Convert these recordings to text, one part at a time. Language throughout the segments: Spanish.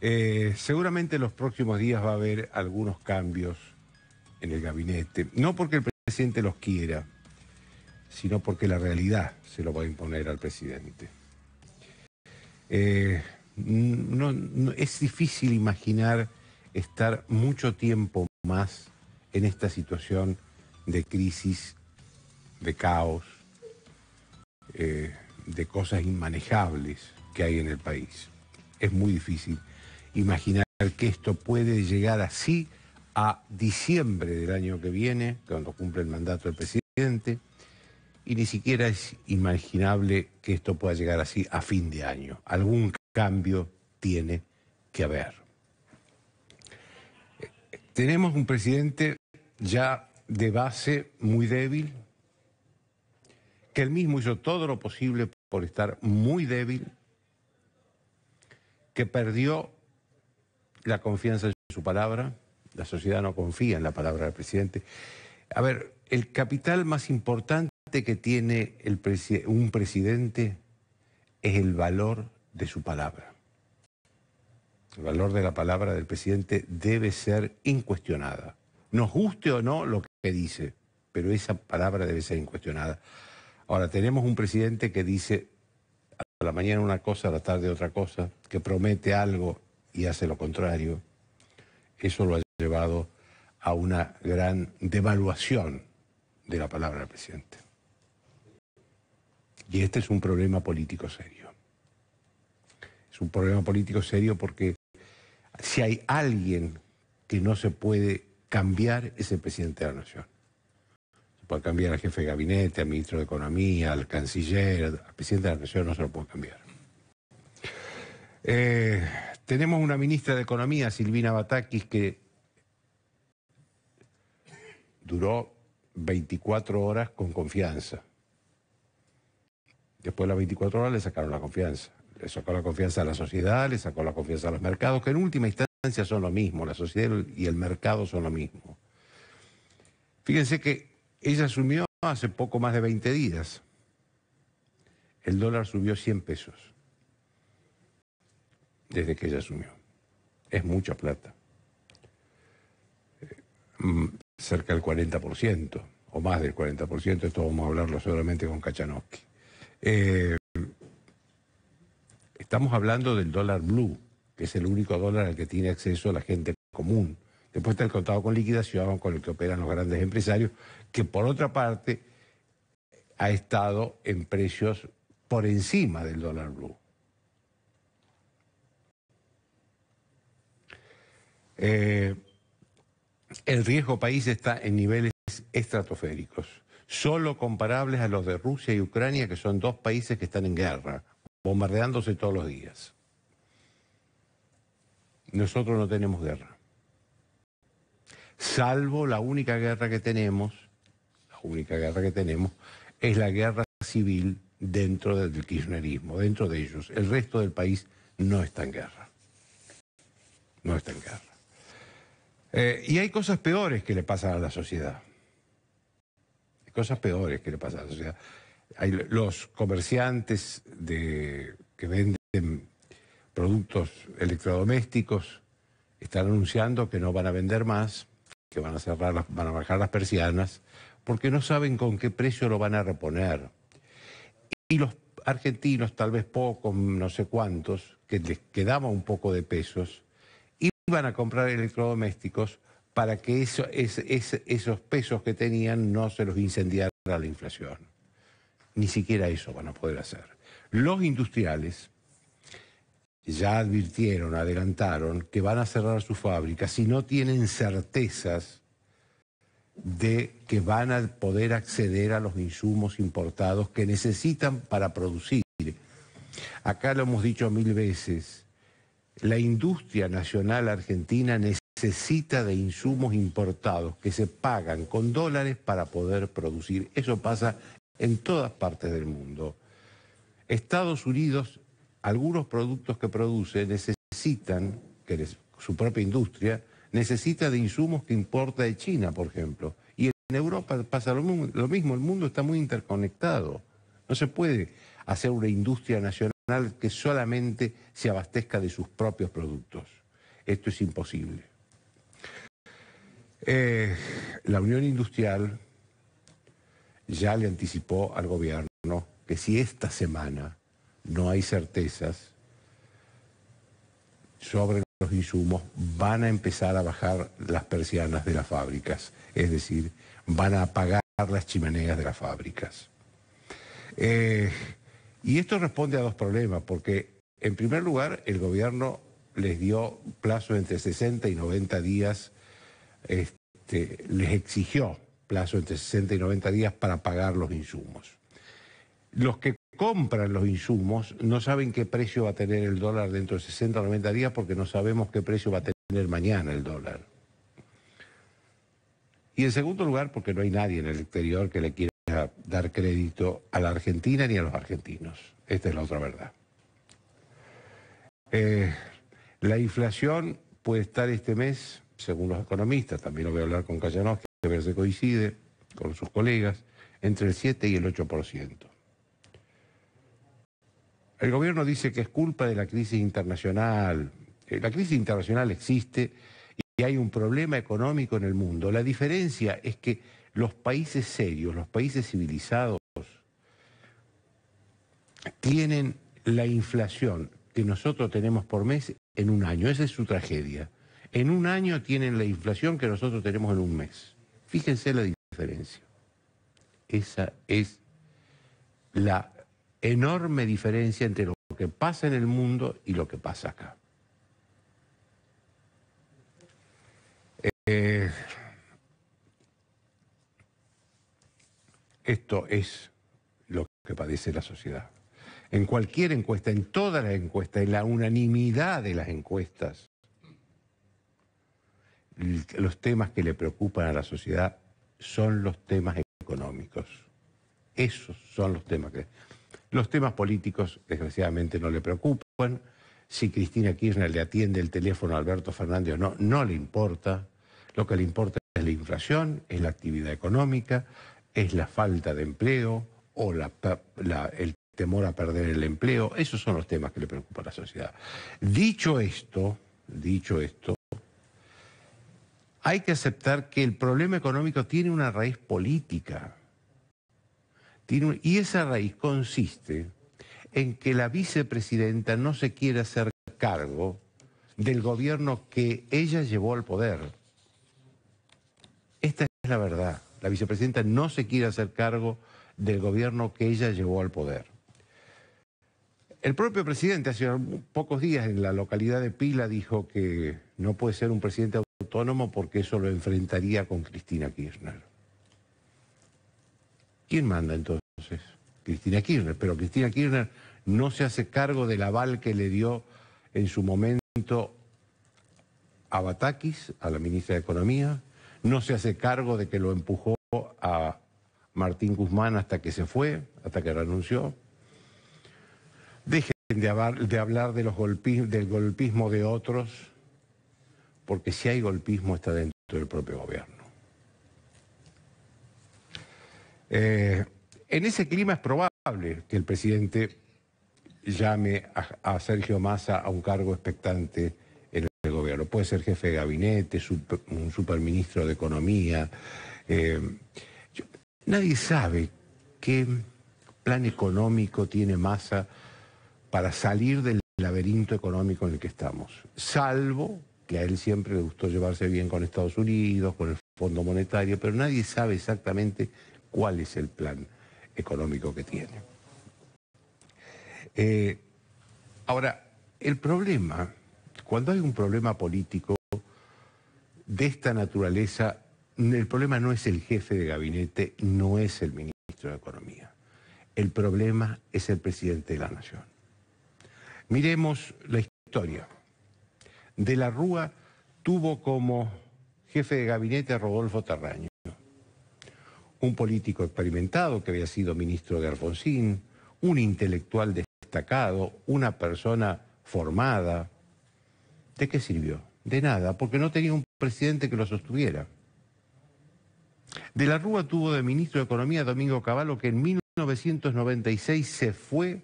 Eh, seguramente en los próximos días va a haber algunos cambios en el gabinete, no porque el presidente los quiera, sino porque la realidad se lo va a imponer al presidente. Eh, es difícil imaginar estar mucho tiempo más en esta situación de crisis, de caos, eh, de cosas inmanejables que hay en el país. Es muy difícil imaginar que esto puede llegar así a diciembre del año que viene, cuando cumple el mandato del presidente, y ni siquiera es imaginable que esto pueda llegar así a fin de año. Algún cambio tiene que haber. Tenemos un presidente ya de base muy débil, que él mismo hizo todo lo posible por estar muy débil, que perdió la confianza en su palabra, la sociedad no confía en la palabra del presidente. A ver, el capital más importante que tiene un presidente es el valor de su palabra. El valor de la palabra del presidente debe ser incuestionada. Nos guste o no lo que dice, pero esa palabra debe ser incuestionada. Ahora, tenemos un presidente que dice a la mañana una cosa, a la tarde otra cosa, que promete algo y hace lo contrario, eso lo ha llevado a una gran devaluación de la palabra del presidente. Y este es un problema político serio. Es un problema político serio porque si hay alguien que no se puede cambiar es el presidente de la Nación. Se puede cambiar al jefe de gabinete, al ministro de Economía, al canciller, al presidente de la Nación no se lo puede cambiar. Eh, tenemos una ministra de Economía, Silvina Batakis, que duró 24 horas con confianza. Después de las 24 horas le sacaron la confianza. Le sacó la confianza a la sociedad, le sacó la confianza a los mercados, que en última instancia son lo mismo, la sociedad y el mercado son lo mismo. Fíjense que ella asumió hace poco más de 20 días. El dólar subió 100 pesos desde que ella asumió. Es mucha plata. Eh, mm, cerca del 40%, o más del 40%, esto vamos a hablarlo seguramente con Kachanowski. Eh, estamos hablando del dólar blue, que es el único dólar al que tiene acceso la gente común. Después está el contado con liquidación, con el que operan los grandes empresarios, que por otra parte ha estado en precios por encima del dólar blue. Eh, el riesgo país está en niveles estratosféricos, solo comparables a los de Rusia y Ucrania, que son dos países que están en guerra, bombardeándose todos los días. Nosotros no tenemos guerra, salvo la única guerra que tenemos, la única guerra que tenemos es la guerra civil dentro del kirchnerismo, dentro de ellos. El resto del país no está en guerra. No está en guerra. Eh, y hay cosas peores que le pasan a la sociedad. Hay cosas peores que le pasan a la sociedad. los comerciantes que venden productos electrodomésticos están anunciando que no van a vender más, que van a cerrar, van a bajar las persianas, porque no saben con qué precio lo van a reponer. Y los argentinos, tal vez pocos, no sé cuántos, que les quedaba un poco de pesos, iban a comprar electrodomésticos para que esos pesos que tenían no se los incendiara la inflación. Ni siquiera eso van a poder hacer. Los industriales ya advirtieron, adelantaron, que van a cerrar sus fábricas si no tienen certezas de que van a poder acceder a los insumos importados que necesitan para producir. Acá lo hemos dicho mil veces, la industria nacional argentina necesita de insumos importados que se pagan con dólares para poder producir. Eso pasa en todas partes del mundo. Estados Unidos, algunos productos que produce necesitan, que su propia industria, necesita de insumos que importa de China, por ejemplo. Y en Europa pasa lo mismo el mundo está muy interconectado. No se puede hacer una industria nacional que solamente se abastezca de sus propios productos. Esto es imposible. Eh, la Unión Industrial ya le anticipó al gobierno que si esta semana no hay certezas sobre los insumos, van a empezar a bajar las persianas de las fábricas, es decir, van a apagar las chimeneas de las fábricas. Eh, y esto responde a dos problemas, porque en primer lugar el gobierno les dio plazo entre 60 y 90 días, este, les exigió plazo entre 60 y 90 días para pagar los insumos. Los que compran los insumos no saben qué precio va a tener el dólar dentro de 60 o 90 días porque no sabemos qué precio va a tener mañana el dólar. Y en segundo lugar, porque no hay nadie en el exterior que le quiera dar crédito a la Argentina ni a los argentinos. Esta es la otra verdad. Eh, la inflación puede estar este mes, según los economistas, también lo voy a hablar con Callanos, que a ver si coincide con sus colegas, entre el 7 y el 8%. El gobierno dice que es culpa de la crisis internacional. Eh, la crisis internacional existe y hay un problema económico en el mundo. La diferencia es que los países serios, los países civilizados, tienen la inflación que nosotros tenemos por mes en un año. Esa es su tragedia. En un año tienen la inflación que nosotros tenemos en un mes. Fíjense la diferencia. Esa es la enorme diferencia entre lo que pasa en el mundo y lo que pasa acá. Eh, Esto es lo que padece la sociedad. En cualquier encuesta, en todas las encuestas, en la unanimidad de las encuestas, los temas que le preocupan a la sociedad son los temas económicos. Esos son los temas que... Los temas políticos, desgraciadamente, no le preocupan. Si Cristina Kirchner le atiende el teléfono a Alberto Fernández o no, no le importa. Lo que le importa es la inflación, es la actividad económica, es la falta de empleo o el temor a perder el empleo. Esos son los temas que le preocupan a la sociedad. Dicho esto, dicho esto, hay que aceptar que el problema económico tiene una raíz política. y esa raíz consiste en que la vicepresidenta no se quiere hacer cargo del gobierno que ella llevó al poder. Esta es la verdad la vicepresidenta no se quiere hacer cargo del gobierno que ella llevó al poder. El propio presidente hace pocos días en la localidad de Pila dijo que no puede ser un presidente autónomo porque eso lo enfrentaría con Cristina Kirchner. ¿Quién manda entonces? Cristina Kirchner, pero Cristina Kirchner no se hace cargo del aval que le dio en su momento a Batakis, a la ministra de Economía, no se hace cargo de que lo empujó Martín Guzmán hasta que se fue, hasta que renunció. Dejen de hablar de, los del golpismo de otros, porque si hay golpismo está dentro del propio gobierno. Eh, en ese clima es probable que el presidente llame a, Sergio Massa a un cargo expectante en el gobierno. Puede ser jefe de gabinete, un superministro de Economía. Eh, Nadie sabe qué plan económico tiene Massa para salir del laberinto económico en el que estamos, salvo que a él siempre le gustó llevarse bien con Estados Unidos, con el Fondo Monetario, pero nadie sabe exactamente cuál es el plan económico que tiene. Eh, ahora, el problema, cuando hay un problema político de esta naturaleza, el problema no es el jefe de gabinete, no es el ministro de Economía. El problema es el presidente de la Nación. Miremos la historia. De la Rúa tuvo como jefe de gabinete a Rodolfo Terraño, un político experimentado que había sido ministro de Alfonsín, un intelectual destacado, una persona formada. ¿De qué sirvió? De nada, porque no tenía un presidente que lo sostuviera. De la Rúa tuvo de ministro de Economía Domingo Cavallo, que en 1996 se fue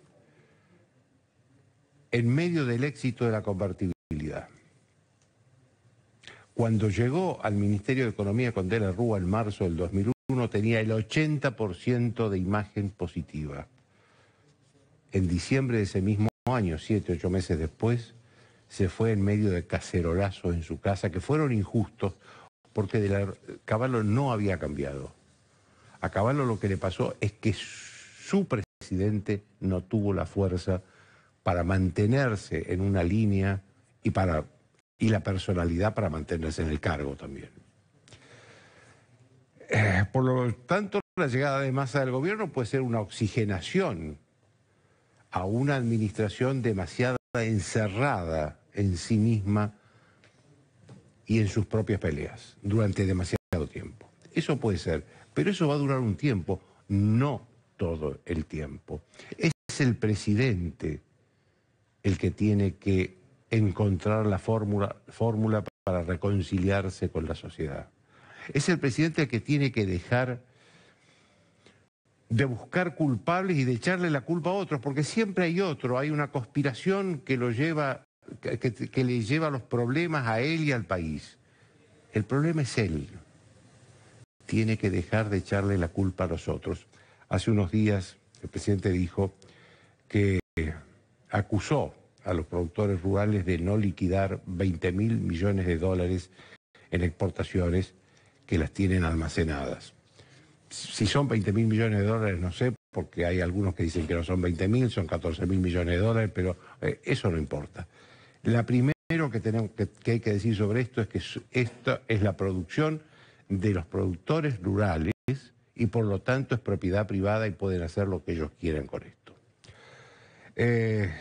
en medio del éxito de la convertibilidad. Cuando llegó al Ministerio de Economía con De la Rúa en marzo del 2001, tenía el 80% de imagen positiva. En diciembre de ese mismo año, siete, ocho meses después, se fue en medio de cacerolazos en su casa, que fueron injustos, porque de Caballo no había cambiado. A Caballo lo que le pasó es que su presidente no tuvo la fuerza para mantenerse en una línea y, la personalidad para mantenerse en el cargo también. Eh, por lo tanto, la llegada de masa del gobierno puede ser una oxigenación a una administración demasiado encerrada en sí misma y en sus propias peleas durante demasiado tiempo. Eso puede ser, pero eso va a durar un tiempo, no todo el tiempo. Es el presidente el que tiene que encontrar la fórmula, fórmula para reconciliarse con la sociedad. Es el presidente el que tiene que dejar de buscar culpables y de echarle la culpa a otros, porque siempre hay otro, hay una conspiración que lo lleva que, le lleva los problemas a él y al país. El problema es él. Tiene que dejar de echarle la culpa a los otros. Hace unos días el presidente dijo que acusó a los productores rurales de no liquidar 20 mil millones de dólares en exportaciones que las tienen almacenadas. Si son 20 mil millones de dólares, no sé, porque hay algunos que dicen que no son 20 mil, son 14 mil millones de dólares, pero eh, eso no importa. La primero que, tenemos, que, hay que decir sobre esto es que esta es la producción de los productores rurales y por lo tanto es propiedad privada y pueden hacer lo que ellos quieran con esto. Eh,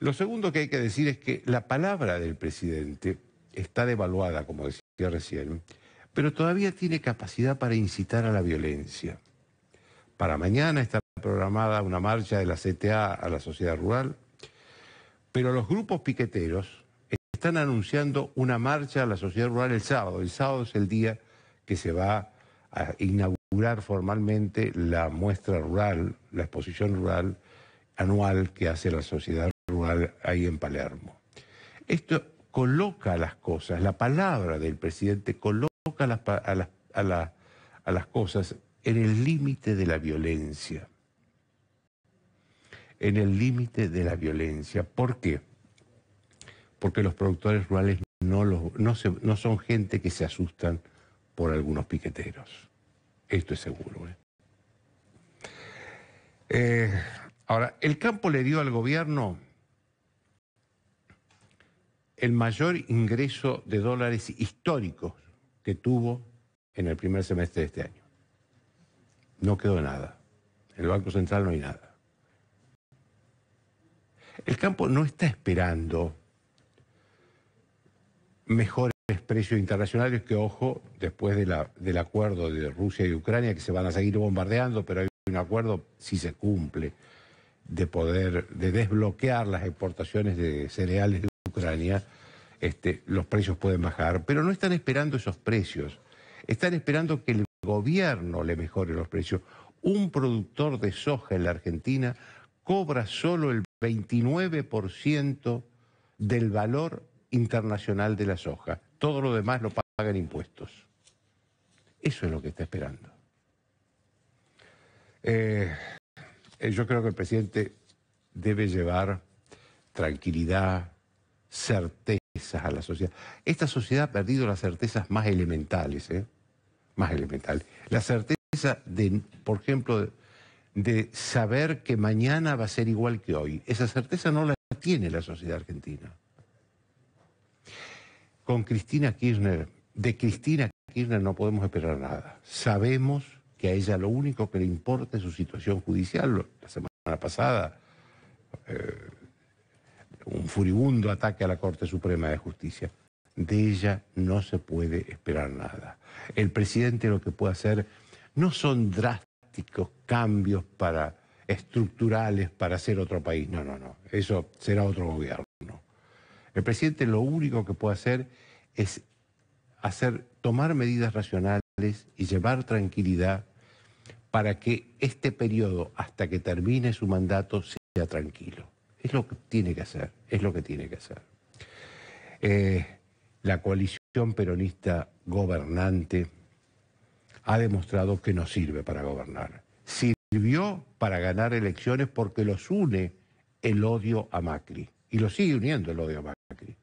lo segundo que hay que decir es que la palabra del presidente está devaluada, como decía recién, pero todavía tiene capacidad para incitar a la violencia. Para mañana está programada una marcha de la CTA a la sociedad rural. Pero los grupos piqueteros están anunciando una marcha a la sociedad rural el sábado. El sábado es el día que se va a inaugurar formalmente la muestra rural, la exposición rural anual que hace la sociedad rural ahí en Palermo. Esto coloca las cosas, la palabra del presidente coloca a las cosas en el límite de la violencia en el límite de la violencia. ¿Por qué? Porque los productores rurales no, son gente que se asustan por algunos piqueteros. Esto es seguro. ¿eh? Eh, ahora, el campo le dio al gobierno el mayor ingreso de dólares históricos que tuvo en el primer semestre de este año. No quedó nada. En el Banco Central no hay nada. El campo no está esperando mejores precios internacionales que, ojo, después del acuerdo de Rusia y Ucrania, que se van a seguir bombardeando, pero hay un acuerdo, si se cumple, de poder, de desbloquear las exportaciones de cereales de Ucrania, este, los precios pueden bajar. Pero no están esperando esos precios, están esperando que el gobierno le mejore los precios. Un productor de soja en la Argentina cobra solo el 29% del valor internacional de la soja. Todo lo demás lo pagan impuestos. Eso es lo que está esperando. Eh, eh, yo creo que el presidente debe llevar tranquilidad, certezas a la sociedad. Esta sociedad ha perdido las certezas más elementales, ¿eh? más elementales. La certeza de, por ejemplo, de saber que mañana va a ser igual que hoy. Esa certeza no la tiene la sociedad argentina. Con Cristina Kirchner, de Cristina Kirchner no podemos esperar nada. Sabemos que a ella lo único que le importa es su situación judicial. La semana pasada, eh, un furibundo ataque a la Corte Suprema de Justicia. De ella no se puede esperar nada. El presidente lo que puede hacer no son drásticos cambios para estructurales para hacer otro país. No, no, no. Eso será otro gobierno. El presidente lo único que puede hacer es hacer, tomar medidas racionales y llevar tranquilidad para que este periodo, hasta que termine su mandato, sea tranquilo. Es lo que tiene que hacer, es lo que tiene que hacer. Eh, la coalición peronista gobernante ha demostrado que no sirve para gobernar. Sirvió para ganar elecciones porque los une el odio a Macri. Y lo sigue uniendo el odio a Macri.